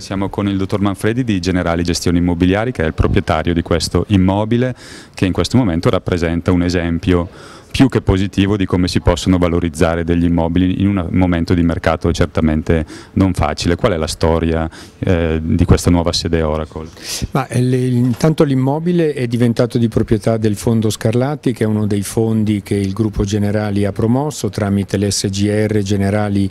Siamo con il dottor Manfredi di Generali Gestioni Immobiliari che è il proprietario di questo immobile che in questo momento rappresenta un esempio più che positivo di come si possono valorizzare degli immobili in un momento di mercato certamente non facile. Qual è la storia eh, di questa nuova sede Oracle? Ma, eh, le, intanto l'immobile è diventato di proprietà del Fondo Scarlatti, che è uno dei fondi che il gruppo Generali ha promosso tramite l'SGR Generali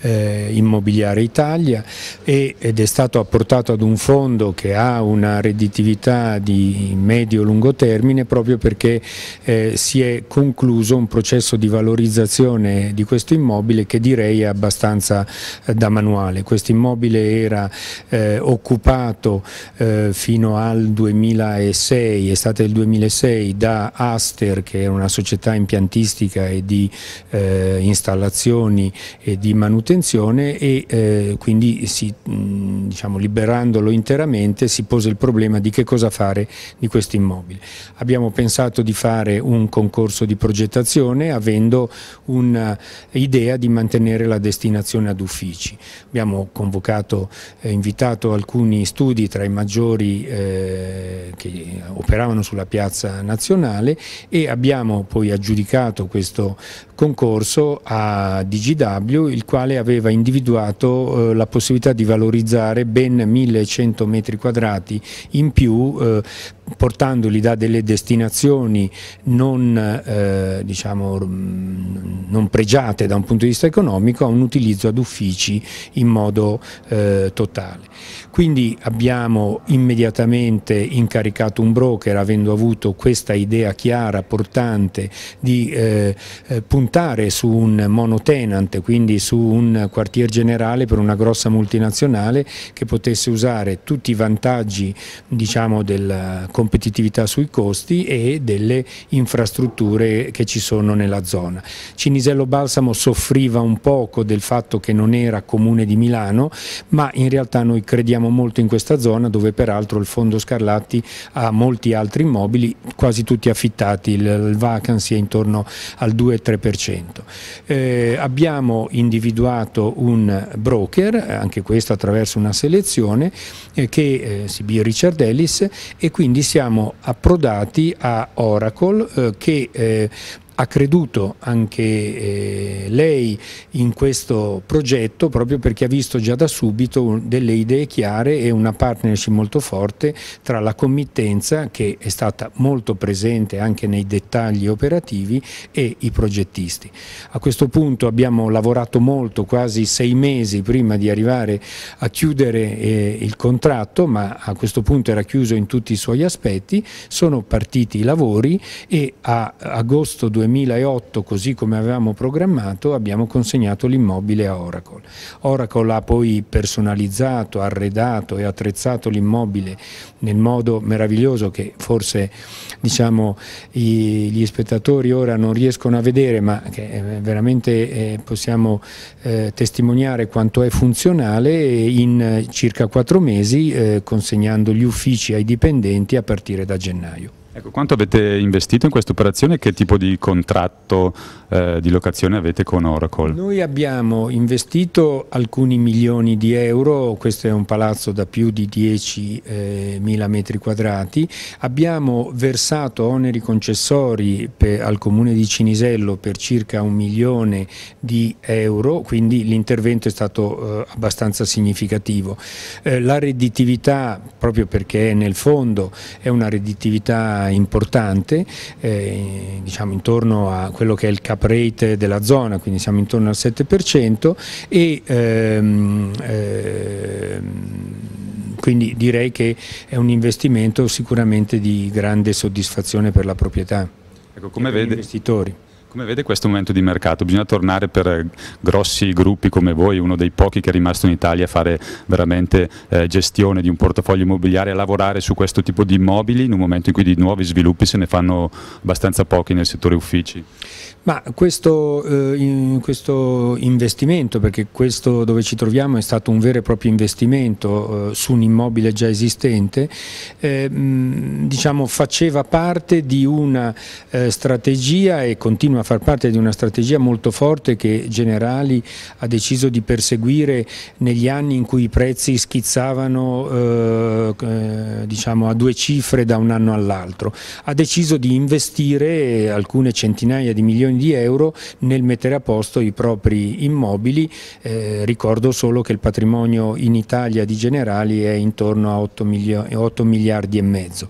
eh, Immobiliare Italia e, ed è stato apportato ad un fondo che ha una redditività di medio-lungo termine proprio perché eh, si è concluso concluso un processo di valorizzazione di questo immobile che direi è abbastanza eh, da manuale. Questo immobile era eh, occupato eh, fino al 2006, estate del 2006, da Aster che era una società impiantistica e di eh, installazioni e di manutenzione e eh, quindi si, mh, diciamo, liberandolo interamente si pose il problema di che cosa fare di questo immobile. Abbiamo pensato di fare un concorso di progettazione avendo un'idea eh, di mantenere la destinazione ad uffici. Abbiamo convocato, eh, invitato alcuni studi tra i maggiori eh, che operavano sulla piazza nazionale e abbiamo poi aggiudicato questo concorso a DGW il quale aveva individuato eh, la possibilità di valorizzare ben 1100 metri quadrati in più eh, portandoli da delle destinazioni non eh, diciamo, mm, non pregiate da un punto di vista economico a un utilizzo ad uffici in modo eh, totale. Quindi abbiamo immediatamente incaricato un broker avendo avuto questa idea chiara, portante di eh, eh puntare su un monotenant, quindi su un quartier generale per una grossa multinazionale che potesse usare tutti i vantaggi diciamo, della competitività sui costi e delle infrastrutture che ci sono nella zona. Cinisano Misello Balsamo soffriva un poco del fatto che non era comune di Milano, ma in realtà noi crediamo molto in questa zona dove peraltro il Fondo Scarlatti ha molti altri immobili, quasi tutti affittati, il, vacancy è intorno al 2-3%. Eh, abbiamo individuato un broker, eh, anche questo attraverso una selezione, eh, che eh, si B. Richard Ellis e quindi siamo approdati a Oracle eh, che eh, ha creduto anche eh, lei in questo progetto proprio perché ha visto già da subito delle idee chiare e una partnership molto forte tra la committenza che è stata molto presente anche nei dettagli operativi e i progettisti. A questo punto abbiamo lavorato molto, quasi sei mesi prima di arrivare a chiudere eh, il contratto, ma a questo punto era chiuso in tutti i suoi aspetti, sono partiti i lavori e a agosto 2020 2008, così come avevamo programmato, abbiamo consegnato l'immobile a Oracle. Oracle ha poi personalizzato, arredato e attrezzato l'immobile nel modo meraviglioso che forse diciamo, i, gli spettatori ora non riescono a vedere, ma che eh, veramente eh, possiamo eh, testimoniare quanto è funzionale in eh, circa quattro mesi, eh, consegnando gli uffici ai dipendenti a partire da gennaio. Ecco, quanto avete investito in questa operazione e che tipo di contratto eh, di locazione avete con Oracle? Noi abbiamo investito alcuni milioni di euro, questo è un palazzo da più di 10.000 eh, metri quadrati, abbiamo versato oneri concessori per, al comune di Cinisello per circa un milione di euro, quindi l'intervento è stato eh, abbastanza significativo. Eh, la redditività, proprio perché nel fondo è una redditività importante, eh, diciamo intorno a quello che è il cap rate della zona, quindi siamo intorno al 7% e ehm, ehm, quindi direi che è un investimento sicuramente di grande soddisfazione per la proprietà ecco, come e vede... gli investitori. Come vede questo momento di mercato? Bisogna tornare per eh, grossi gruppi come voi, uno dei pochi che è rimasto in Italia a fare veramente eh, gestione di un portafoglio immobiliare, a lavorare su questo tipo di immobili in un momento in cui di nuovi sviluppi se ne fanno abbastanza pochi nel settore uffici? Ma questo, eh, in, questo investimento, perché questo dove ci troviamo è stato un vero e proprio investimento eh, su un immobile già esistente, eh, mh, diciamo faceva parte di una eh, strategia e continua a far parte di una strategia molto forte che Generali ha deciso di perseguire negli anni in cui i prezzi schizzavano eh, eh, diciamo a due cifre da un anno all'altro. Ha deciso di investire alcune centinaia di milioni di euro nel mettere a posto i propri immobili, eh, ricordo solo che il patrimonio in Italia di Generali è intorno a 8, miliardi, 8 miliardi e mezzo.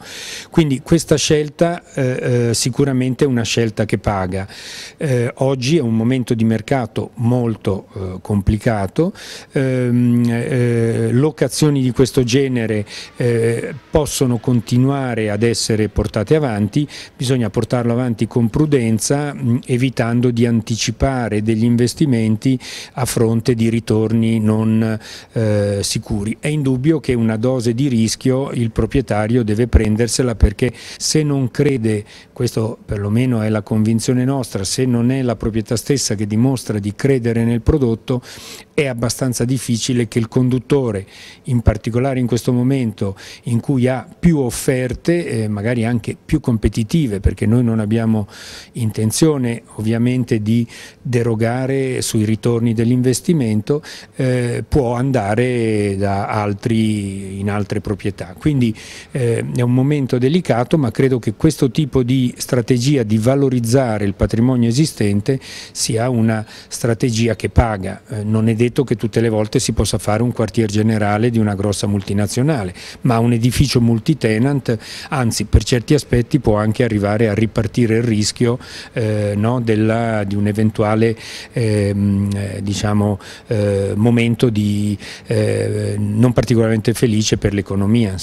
Quindi questa scelta eh, eh sicuramente è una scelta che paga. Eh, oggi è un momento di mercato molto eh, complicato, ehm, eh, locazioni di questo genere eh, possono continuare ad essere portate avanti, bisogna portarlo avanti con prudenza mh, evitando di anticipare degli investimenti a fronte di ritorni non eh, sicuri. È indubbio che una dose di rischio il proprietario deve prendersela perché se non crede, questo perlomeno è la convinzione nostra, dimostra, se non è la proprietà stessa che dimostra di credere nel prodotto, è abbastanza difficile che il conduttore, in particolare in questo momento in cui ha più offerte, eh, magari anche più competitive, perché noi non abbiamo intenzione ovviamente di derogare sui ritorni dell'investimento, eh, può andare da altri, in altre proprietà. Quindi eh, è un momento delicato, ma credo che questo tipo di strategia di valorizzare il patrimonio patrimonio esistente sia una strategia che paga. Eh, non è detto che tutte le volte si possa fare un quartier generale di una grossa multinazionale, ma un edificio multitenant, anzi per certi aspetti può anche arrivare a ripartire il rischio eh, no, della, di un eventuale ehm, eh, diciamo, eh, momento di, eh, non particolarmente felice per l'economia.